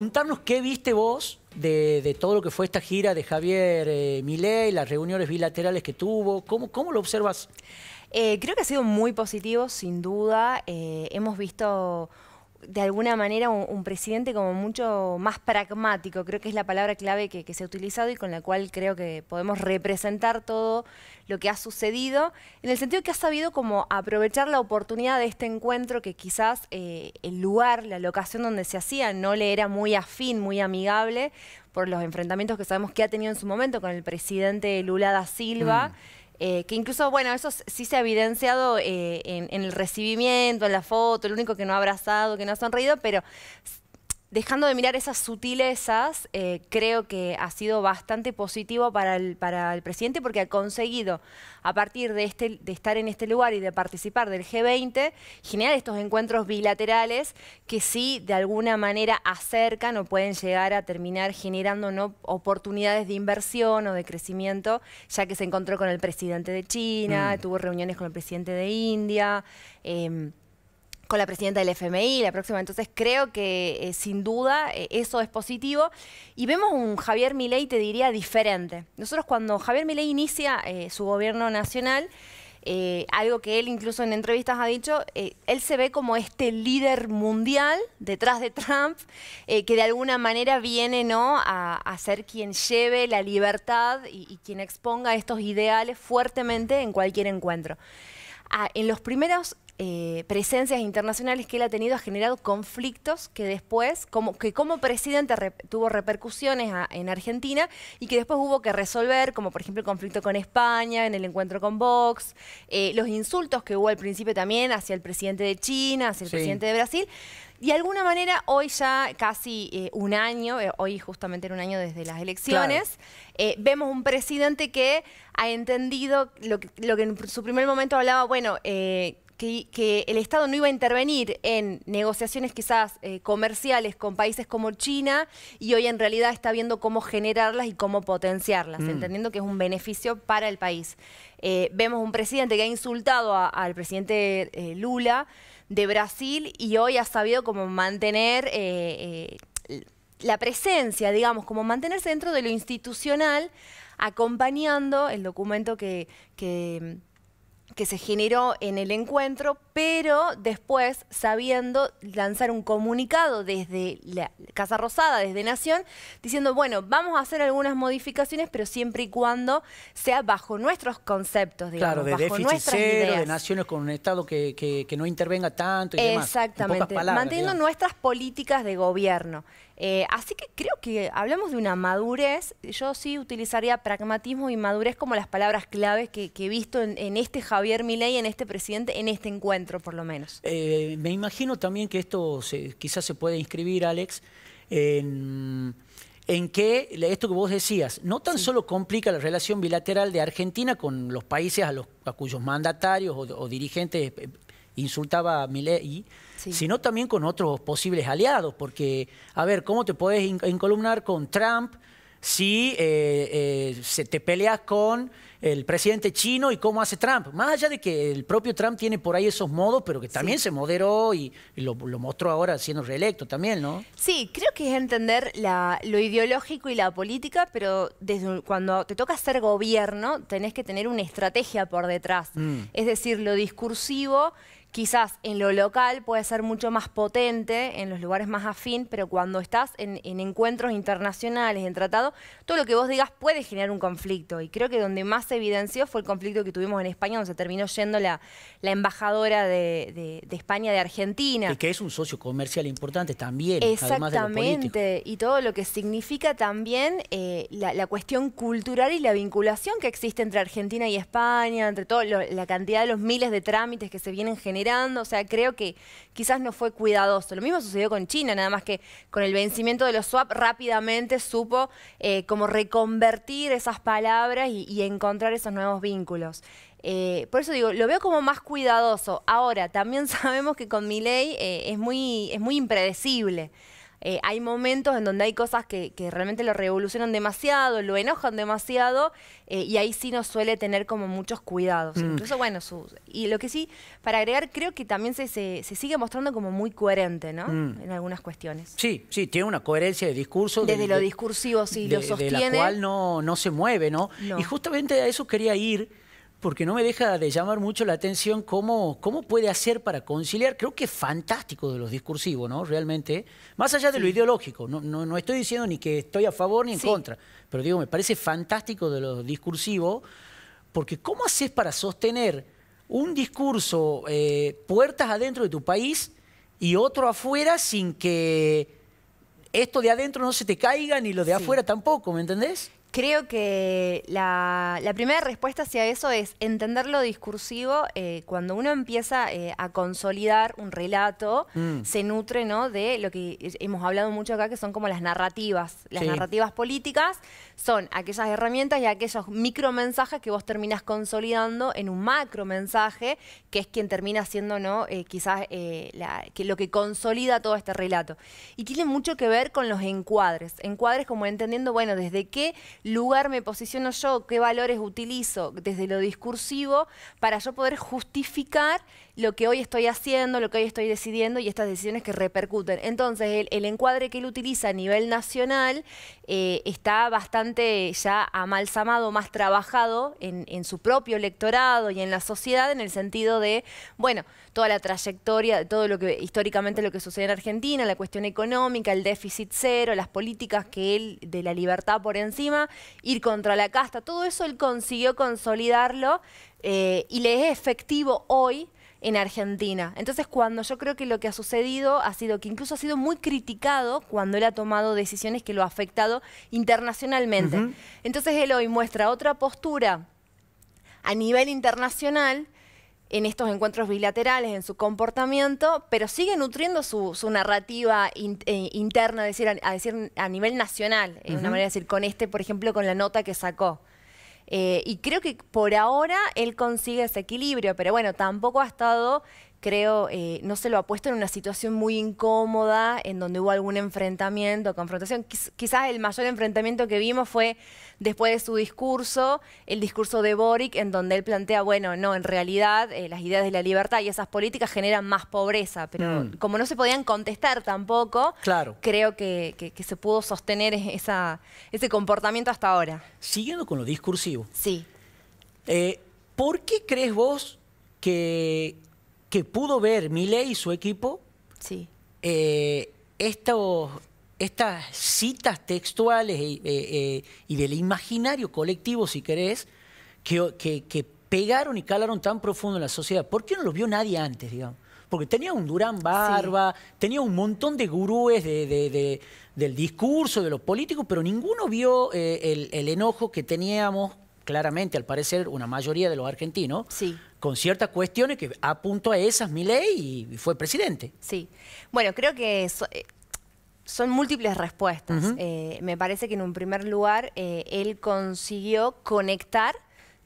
Contarnos qué viste vos de, todo lo que fue esta gira de Javier eh, Milei, las reuniones bilaterales que tuvo, ¿cómo, cómo lo observas? Eh, creo que ha sido muy positivo, sin duda. Eh, hemos visto de alguna manera un, presidente como mucho más pragmático, creo que es la palabra clave que, se ha utilizado y con la cual creo que podemos representar todo lo que ha sucedido, en el sentido que ha sabido como aprovechar la oportunidad de este encuentro que quizás eh, el lugar, la locación donde se hacía no le era muy afín, muy amigable por los enfrentamientos que sabemos que ha tenido en su momento con el presidente Lula da Silva. Mm. Eh, que incluso, bueno, eso sí se ha evidenciado eh, en, en, el recibimiento, en la foto, el único que no ha abrazado, que no ha sonreído, pero dejando de mirar esas sutilezas, eh, creo que ha sido bastante positivo para el, para el presidente porque ha conseguido, a partir de, este, de estar en este lugar y de participar del G20, generar estos encuentros bilaterales que sí, de alguna manera, acercan o pueden llegar a terminar generando ¿no? oportunidades de inversión o de crecimiento, ya que se encontró con el presidente de China, mm. tuvo reuniones con el presidente de India. Em, con la presidenta del FMI la próxima. Entonces creo que eh, sin duda eh, eso es positivo. Y vemos un Javier Milei, te diría, diferente. Nosotros cuando Javier Milei inicia eh, su gobierno nacional, algo que él incluso en entrevistas ha dicho, él se ve como este líder mundial detrás de Trump, que de alguna manera viene ¿no? A, ser quien lleve la libertad y, quien exponga estos ideales fuertemente en cualquier encuentro. Ah, en los primeros eh, presencias internacionales que él ha tenido ha generado conflictos que después, como, que como presidente tuvo repercusiones en Argentina y que después hubo que resolver, como por ejemplo el conflicto con España, en el encuentro con Vox, eh, los insultos que hubo al principio también hacia el presidente de China, hacia el presidente de Brasil. Y de alguna manera, hoy ya casi eh, un año, hoy justamente era un año desde las elecciones, vemos un presidente que ha entendido lo lo que, en su primer momento hablaba, bueno, que, el Estado no iba a intervenir en negociaciones quizás eh, comerciales con países como China y hoy en realidad está viendo cómo generarlas y cómo potenciarlas, mm. entendiendo que es un beneficio para el país. Eh, vemos un presidente que ha insultado al presidente eh, Lula de Brasil y hoy ha sabido cómo mantener la presencia, digamos, como mantenerse dentro de lo institucional acompañando el documento que que se generó en el encuentro, pero después, sabiendo, lanzar un comunicado desde la Casa Rosada, desde Nación, diciendo, bueno, vamos a hacer algunas modificaciones, pero siempre y cuando sea bajo nuestros conceptos, digamos, claro, de bajo déficit de naciones con un Estado que, que, no intervenga tanto y Exactamente, demás, manteniendo nuestras políticas de gobierno. Eh, así que creo que hablamos de una madurez. Yo sí utilizaría pragmatismo y madurez como las palabras claves que, he visto en, este Javier Milei, en este presidente, en este encuentro, por lo menos. Eh, me imagino también que esto quizás se puede inscribir, Alex, en que esto que vos decías no tan solo complica la relación bilateral de Argentina con los países a, cuyos mandatarios o, o dirigentes eh, insultaba a Milei, sino también con otros posibles aliados, porque, a ver, ¿cómo te puedes incolumnar con Trump si eh, eh, se te peleas con el presidente chino y cómo hace Trump? Más allá de que el propio Trump tiene por ahí esos modos, pero que también se moderó y, lo, mostró ahora siendo reelecto también, ¿no? Sí, creo que es entender la, lo ideológico y la política, pero desde cuando te toca ser gobierno tenés que tener una estrategia por detrás. Mm. Es decir, lo discursivo quizás en lo local puede ser mucho más potente, en los lugares más afín, pero cuando estás en, encuentros internacionales, en tratado, todo lo que vos digas puede generar un conflicto. Y creo que donde más se evidenció fue el conflicto que tuvimos en España, donde se terminó yendo la, embajadora de, España de Argentina. Y que es un socio comercial importante también. Exactamente, de y todo lo que significa también eh, la, cuestión cultural y la vinculación que existe entre Argentina y España, entre toda la cantidad de los miles de trámites que se vienen generando o sea, creo que quizás no fue cuidadoso. Lo mismo sucedió con China, nada más que con el vencimiento de los swap rápidamente supo eh, como reconvertir esas palabras y, encontrar esos nuevos vínculos. Eh, por eso digo, lo veo como más cuidadoso. Ahora, también sabemos que con mi ley eh, es, muy, es muy impredecible. Eh, hay momentos en donde hay cosas que, realmente lo revolucionan demasiado, lo enojan demasiado, eh, y ahí sí nos suele tener como muchos cuidados. Mm. Incluso, bueno, su, y lo que sí, para agregar, creo que también se, sigue mostrando como muy coherente, ¿no? Mm. En algunas cuestiones. Sí, sí, tiene una coherencia de discurso. Desde lo discursivo, sí, lo sostiene. De la cual no, no se mueve, ¿no? Y justamente a eso quería ir porque no me deja de llamar mucho la atención cómo, cómo puede hacer para conciliar. Creo que es fantástico de los discursivos, ¿no? Realmente. Más allá de lo ideológico. No, no, estoy diciendo ni que estoy a favor ni en contra. Pero digo, me parece fantástico de los discursivos, porque ¿cómo haces para sostener un discurso eh, puertas adentro de tu país y otro afuera sin que esto de adentro no se te caiga ni lo de afuera tampoco, ¿me entendés? Creo que la, primera respuesta hacia eso es entender lo discursivo. Eh, cuando uno empieza eh, a consolidar un relato, mm. se nutre ¿no? de lo que hemos hablado mucho acá, que son como las narrativas. Las narrativas políticas son aquellas herramientas y aquellos micromensajes que vos terminás consolidando en un macro mensaje, que es quien termina siendo ¿no? Eh, quizás lo que consolida todo este relato. Y tiene mucho que ver con los encuadres. Encuadres como entendiendo, bueno, desde qué lugar me posiciono yo, qué valores utilizo desde lo discursivo para yo poder justificar lo que hoy estoy haciendo, lo que hoy estoy decidiendo y estas decisiones que repercuten. Entonces, el, encuadre que él utiliza a nivel nacional eh, está bastante ya amalsamado, más trabajado en, su propio electorado y en la sociedad, en el sentido de, bueno, toda la trayectoria, todo lo que históricamente lo que sucede en Argentina, la cuestión económica, el déficit cero, las políticas que él de la libertad por encima, ir contra la casta, todo eso él consiguió consolidarlo eh, y le es efectivo hoy en Argentina. Entonces, cuando yo creo que lo que ha sucedido ha sido que incluso ha sido muy criticado cuando él ha tomado decisiones que lo ha afectado internacionalmente. Entonces, él hoy muestra otra postura a nivel internacional en estos encuentros bilaterales, en su comportamiento, pero sigue nutriendo su, narrativa eh, interna, a decir, a, decir, a nivel nacional, en eh, una manera de decir, con este, por ejemplo, con la nota que sacó. Eh, y creo que por ahora él consigue ese equilibrio, pero bueno, tampoco ha estado creo, eh, no se lo ha puesto en una situación muy incómoda, en donde hubo algún enfrentamiento, confrontación. quizás el mayor enfrentamiento que vimos fue después de su discurso, el discurso de Boric, en donde él plantea, bueno, no, en realidad eh, las ideas de la libertad y esas políticas generan más pobreza, pero mm. como no se podían contestar tampoco, creo que, se pudo sostener ese comportamiento hasta ahora. Siguiendo con lo discursivo. Sí. Eh, ¿Por qué crees vos que que pudo ver Milei y su equipo eh, estas citas textuales eh, eh, y del imaginario colectivo, si querés, que, pegaron y calaron tan profundo en la sociedad. ¿Por qué no lo vio nadie antes, digamos? Porque tenía un Durán Barba, tenía un montón de gurúes del discurso, de los políticos, pero ninguno vio el, el enojo que teníamos claramente, al parecer, una mayoría de los argentinos, sí con ciertas cuestiones que apuntó a esas mi ley, y fue presidente. Sí. Bueno, creo que eh, son múltiples respuestas. Eh, me parece que en un primer lugar eh, él consiguió conectar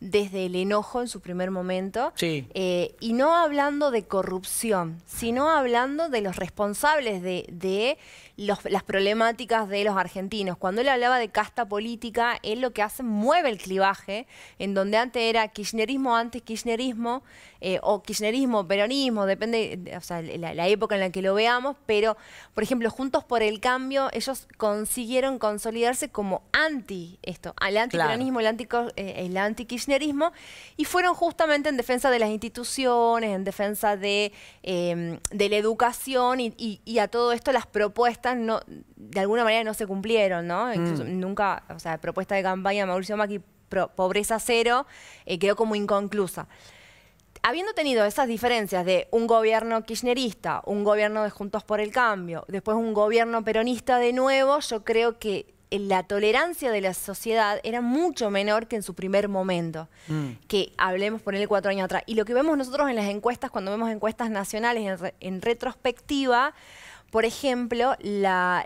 desde el enojo en su primer momento. Sí. Eh, y no hablando de corrupción, sino hablando de los responsables de, las problemáticas de los argentinos. Cuando él hablaba de casta política, él lo que hace mueve el clivaje, en donde antes era kirchnerismo, antes kirchnerismo. Eh, o kirchnerismo, peronismo, depende, de, la, época en la que lo veamos, pero, por ejemplo, Juntos por el Cambio, ellos consiguieron consolidarse como anti esto, al antiperonismo, el, anti, eh, el anti-kirchnerismo, y fueron justamente en defensa de las instituciones, en defensa de, em, la educación, y, a todo esto las propuestas no, de alguna manera no se cumplieron, ¿no? Mm. nunca, o sea, propuesta de campaña Mauricio Macri, pobreza cero, eh, quedó como inconclusa habiendo tenido esas diferencias de un gobierno kirchnerista, un gobierno de Juntos por el Cambio, después un gobierno peronista de nuevo, yo creo que la tolerancia de la sociedad era mucho menor que en su primer momento, mm. que hablemos por el cuatro años atrás. Y lo que vemos nosotros en las encuestas, cuando vemos encuestas nacionales en, retrospectiva, por ejemplo, la,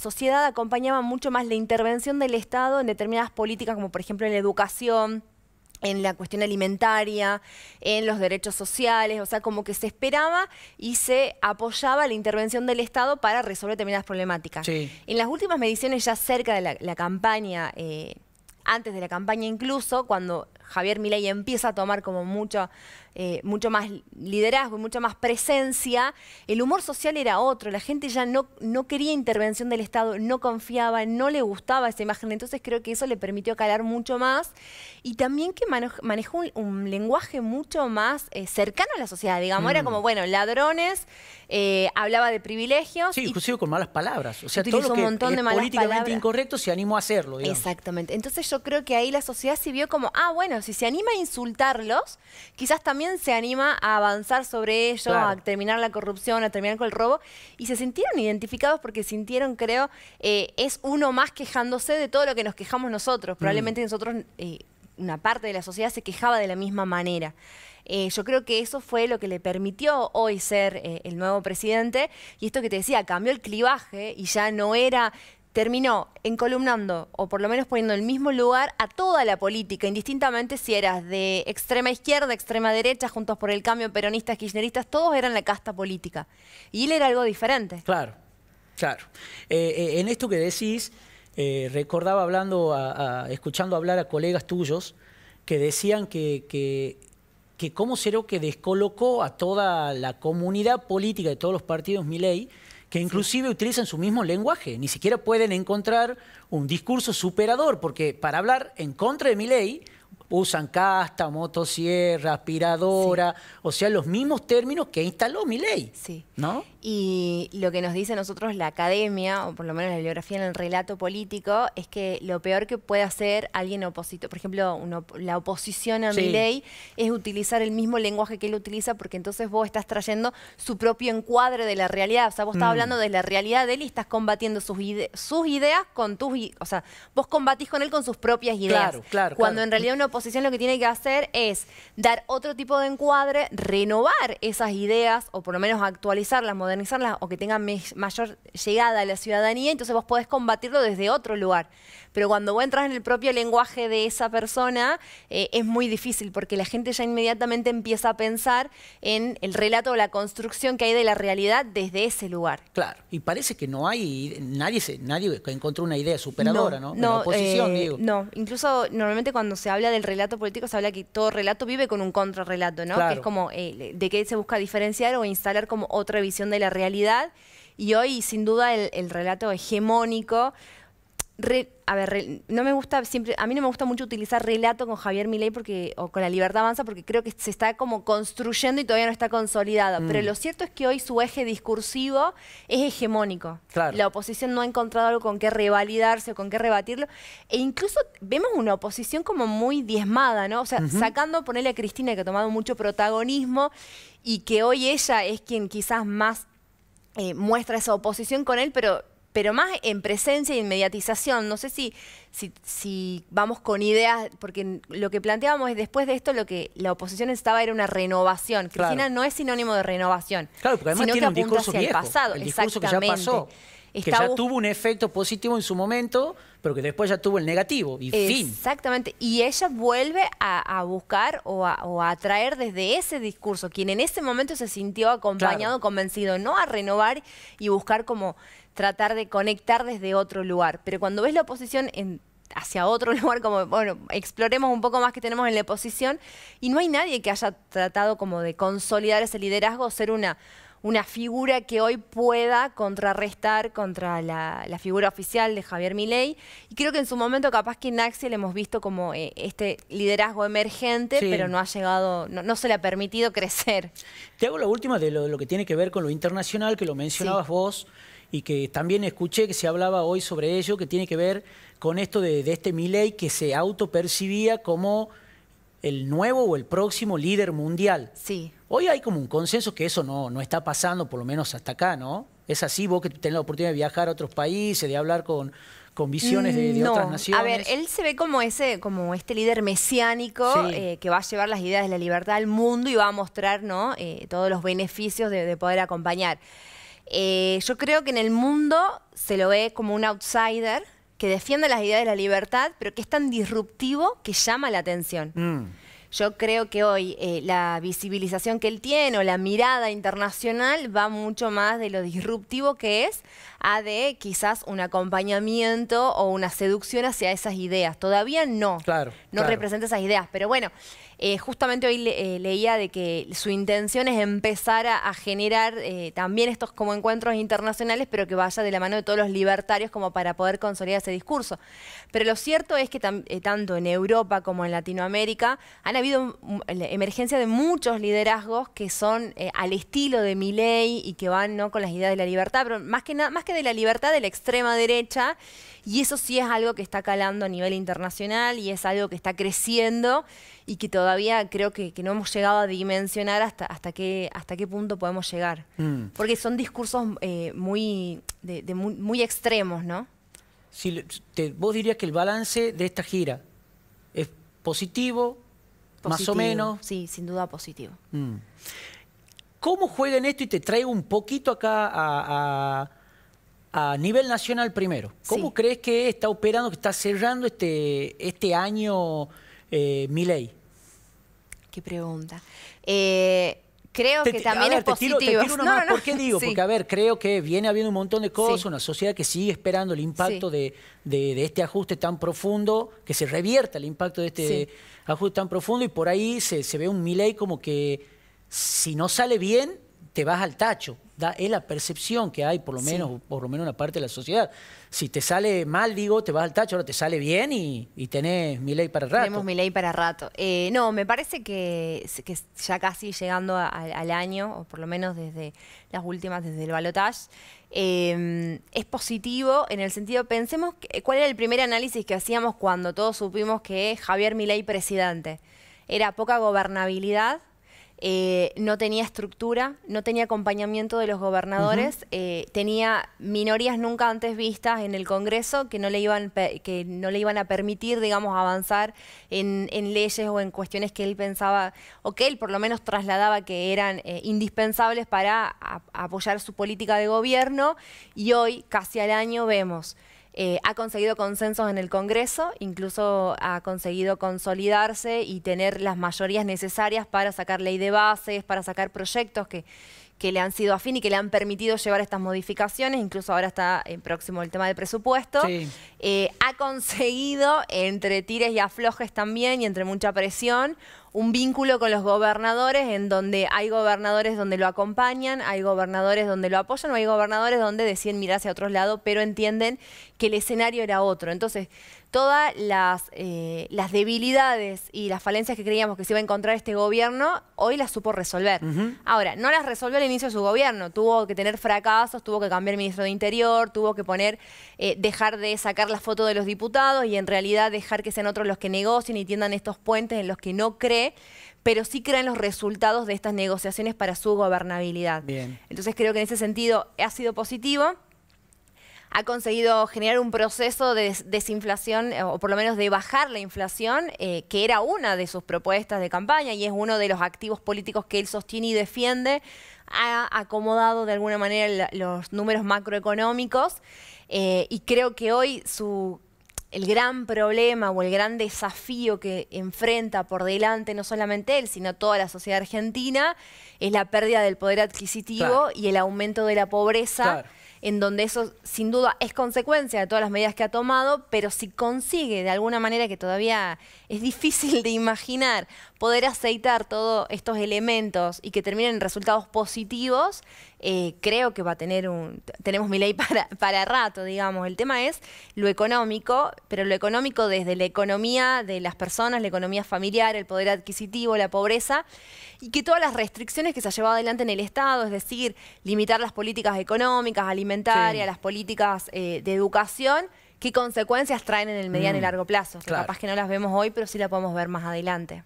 sociedad acompañaba mucho más la intervención del Estado en determinadas políticas, como por ejemplo en la educación, en la cuestión alimentaria, en los derechos sociales, o sea, como que se esperaba y se apoyaba la intervención del Estado para resolver determinadas problemáticas. En las últimas mediciones, ya cerca de la, campaña, eh, antes de la campaña incluso, cuando Javier Milei empieza a tomar como mucho, eh, mucho más liderazgo, y mucha más presencia, el humor social era otro, la gente ya no, no quería intervención del Estado, no confiaba, no le gustaba esa imagen, entonces creo que eso le permitió calar mucho más y también que manejó un, lenguaje mucho más eh, cercano a la sociedad, digamos, era mm. como, bueno, ladrones, eh, hablaba de privilegios. Sí, inclusive con malas palabras, o sea, todo un montón de malas políticamente incorrecto se animó a hacerlo. Exactamente, entonces yo creo que ahí la sociedad se vio como, ah, bueno, si se anima a insultarlos, quizás también se anima a avanzar sobre ello, a terminar la corrupción, a terminar con el robo. Y se sintieron identificados porque sintieron, creo, eh, es uno más quejándose de todo lo que nos quejamos nosotros. Mm. Probablemente nosotros, eh, una parte de la sociedad, se quejaba de la misma manera. Eh, yo creo que eso fue lo que le permitió hoy ser el nuevo presidente. Y esto que te decía, cambió el clivaje y ya no era terminó encolumnando, o por lo menos poniendo en el mismo lugar, a toda la política, indistintamente si eras de extrema izquierda, extrema derecha, juntos por el cambio, peronistas, kirchneristas, todos eran la casta política. Y él era algo diferente. Claro, claro. Eh, eh, en esto que decís, eh, recordaba hablando, escuchando hablar a colegas tuyos que decían que, que, cómo será que descolocó a toda la comunidad política de todos los partidos Milei que inclusive utilizan su mismo lenguaje, ni siquiera pueden encontrar un discurso superador, porque para hablar en contra de mi ley usan casta, motosierra, aspiradora, o sea, los mismos términos que instaló mi ley. Sí. ¿No? Y lo que nos dice nosotros la academia, o por lo menos la bibliografía en el relato político, es que lo peor que puede hacer alguien opositor, por ejemplo, la oposición a ley, es utilizar el mismo lenguaje que él utiliza, porque entonces vos estás trayendo su propio encuadre de la realidad. O sea, vos estás mm. hablando de la realidad de él y estás combatiendo sus, sus ideas con tus. O sea, vos combatís con él con sus propias ideas. Claro, claro. Cuando en realidad una oposición lo que tiene que hacer es dar otro tipo de encuadre, renovar esas ideas, o por lo menos actualizarlas, modernizarlas, o que tenga mayor llegada a la ciudadanía, entonces vos podés combatirlo desde otro lugar. Pero cuando vos entras en el propio lenguaje de esa persona, eh, es muy difícil porque la gente ya inmediatamente empieza a pensar en el relato o la construcción que hay de la realidad desde ese lugar. Claro, y parece que no hay, nadie, se, nadie encontró una idea superadora, ¿no? No, eh, no, incluso normalmente cuando se habla del relato político se habla que todo relato vive con un contrarrelato, ¿no? Que es como eh, de qué se busca diferenciar o instalar como otra visión de la realidad y hoy sin duda el, relato hegemónico. a ver, no me gusta siempre, a mí no me gusta mucho utilizar relato con Javier Milei porque o con la Libertad Avanza porque creo que se está como construyendo y todavía no está consolidado. Mm. Pero lo cierto es que hoy su eje discursivo es hegemónico. La oposición no ha encontrado algo con qué revalidarse o con qué rebatirlo. E incluso vemos una oposición como muy diezmada, ¿no? O sea, sacando, ponerle a Cristina que ha tomado mucho protagonismo y que hoy ella es quien quizás más eh, muestra esa oposición con él, pero, pero más en presencia y en mediatización. No sé si, si, vamos con ideas, porque lo que planteábamos es después de esto lo que la oposición estaba era una renovación. Cristina no es sinónimo de renovación. Claro, porque además sino tiene un discurso hacia el pasado. El discurso Exactamente. Que que ya tuvo un efecto positivo en su momento, pero que después ya tuvo el negativo. Y fin. Exactamente. Y ella vuelve a, buscar o a, atraer desde ese discurso, quien en ese momento se sintió acompañado, convencido, no a renovar y buscar como tratar de conectar desde otro lugar. Pero cuando ves la oposición hacia otro lugar, como, bueno, exploremos un poco más que tenemos en la oposición, y no hay nadie que haya tratado como de consolidar ese liderazgo, ser una una figura que hoy pueda contrarrestar contra la, figura oficial de Javier Milei. Y creo que en su momento capaz que en Axel hemos visto como eh, este liderazgo emergente, pero no ha llegado, no, se le ha permitido crecer. Te hago la última de lo, que tiene que ver con lo internacional, que lo mencionabas vos y que también escuché que se hablaba hoy sobre ello, que tiene que ver con esto de, este Milei que se percibía como el nuevo o el próximo líder mundial. Sí. Hoy hay como un consenso que eso no, no está pasando, por lo menos hasta acá, ¿no? Es así, vos que tenés la oportunidad de viajar a otros países, de hablar con, con visiones de, mm, otras naciones. A ver, él se ve como ese, como este líder mesiánico eh, que va a llevar las ideas de la libertad al mundo y va a mostrar ¿no? Eh, todos los beneficios de, poder acompañar. Eh, yo creo que en el mundo se lo ve como un outsider que defiende las ideas de la libertad, pero que es tan disruptivo que llama la atención. Mm. Yo creo que hoy eh, la visibilización que él tiene o la mirada internacional va mucho más de lo disruptivo que es a de quizás un acompañamiento o una seducción hacia esas ideas. Todavía no. Claro. No representa esas ideas. Pero bueno, eh, justamente hoy eh, leía de que su intención es empezar a, generar eh, también estos como encuentros internacionales, pero que vaya de la mano de todos los libertarios como para poder consolidar ese discurso. Pero lo cierto es que tanto en Europa como en Latinoamérica han habido emergencia de muchos liderazgos que son al estilo de Milley y que van ¿no? con las ideas de la libertad, pero más que, más que de la libertad de la extrema derecha, y eso sí es algo que está calando a nivel internacional y es algo que está creciendo y que todavía creo que, no hemos llegado a dimensionar hasta, hasta, qué, hasta qué punto podemos llegar. Mm. Porque son discursos eh, muy, muy, extremos, ¿no? Si vos dirías que el balance de esta gira es positivo, más o menos. Sí, sin duda positivo. Mm. ¿Cómo ¿Cómo en esto? Y te traigo un poquito acá a, nivel nacional primero. ¿Cómo crees que está operando, que está cerrando este, este año eh, ley? Qué pregunta. Eh, creo que también es positivo. no, ¿Por qué digo? Porque, a ver, creo que viene habiendo un montón de cosas, una sociedad que sigue esperando el impacto de, este ajuste tan profundo, que se revierta el impacto de este ajuste tan profundo, y por ahí se, se ve un Milei como que si no sale bien, te vas al tacho. Da, es la percepción que hay, por lo menos, por lo menos una parte de la sociedad. Si te sale mal, digo, te vas al tacho, ahora te sale bien y, y tenés mi ley para rato. Tenemos mi ley para rato. Eh, no, me parece que, ya casi llegando al año, o por lo menos desde las últimas, desde el balotage, em, es positivo en el sentido, pensemos, que, ¿cuál era el primer análisis que hacíamos cuando todos supimos que Javier Milei presidente? Era poca gobernabilidad, eh, no tenía estructura, no tenía acompañamiento de los gobernadores, eh, tenía minorías nunca antes vistas en el Congreso que no le iban, que no le iban a permitir, digamos, avanzar en, leyes o en cuestiones que él pensaba, o que él por lo menos trasladaba que eran eh, indispensables para apoyar su política de gobierno. Y hoy, casi al año, vemos... Eh, ha conseguido consensos en el Congreso, incluso ha conseguido consolidarse y tener las mayorías necesarias para sacar ley de bases, para sacar proyectos que, que le han sido afín y que le han permitido llevar estas modificaciones, incluso ahora está eh, próximo el tema del presupuesto, eh, ha conseguido entre tires y aflojes también y entre mucha presión un vínculo con los gobernadores en donde hay gobernadores donde lo acompañan, hay gobernadores donde lo apoyan o hay gobernadores donde deciden mirarse a otros lados, pero entienden que el escenario era otro. Entonces, todas las, eh, las debilidades y las falencias que creíamos que se iba a encontrar este gobierno, hoy las supo resolver. Ahora, no las resolvió al inicio de su gobierno, tuvo que tener fracasos, tuvo que cambiar ministro de Interior, tuvo que poner, eh, dejar de sacar la foto de los diputados y en realidad dejar que sean otros los que negocien y tiendan estos puentes en los que no creen pero sí crean los resultados de estas negociaciones para su gobernabilidad. Bien. Entonces creo que en ese sentido ha sido positivo. Ha conseguido generar un proceso de desinflación, eh, o por lo menos de bajar la inflación, eh, que era una de sus propuestas de campaña y es uno de los activos políticos que él sostiene y defiende. Ha acomodado de alguna manera los números macroeconómicos eh, y creo que hoy su el gran problema o el gran desafío que enfrenta por delante no solamente él, sino toda la sociedad argentina, es la pérdida del poder adquisitivo y el aumento de la pobreza. en donde eso sin duda es consecuencia de todas las medidas que ha tomado, pero si consigue de alguna manera que todavía es difícil de imaginar poder aceitar todos estos elementos y que terminen en resultados positivos, eh, creo que va a tener un. Tenemos mi ley para, rato, digamos. El tema es lo económico, pero lo económico desde la economía de las personas, la economía familiar, el poder adquisitivo, la pobreza, y que todas las restricciones que se ha llevado adelante en el Estado, es decir, limitar las políticas económicas, alimentarias, las políticas eh, de educación, qué consecuencias traen en el mediano y mm, largo plazo. capaz que no las vemos hoy, pero sí las podemos ver más adelante.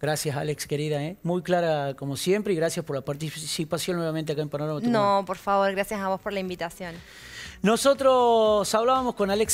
Gracias, Alex, querida. ¿eh? Muy clara, como siempre, y gracias por la participación nuevamente acá en Panorama. No, por favor, gracias a vos por la invitación. Nosotros hablábamos con Alex.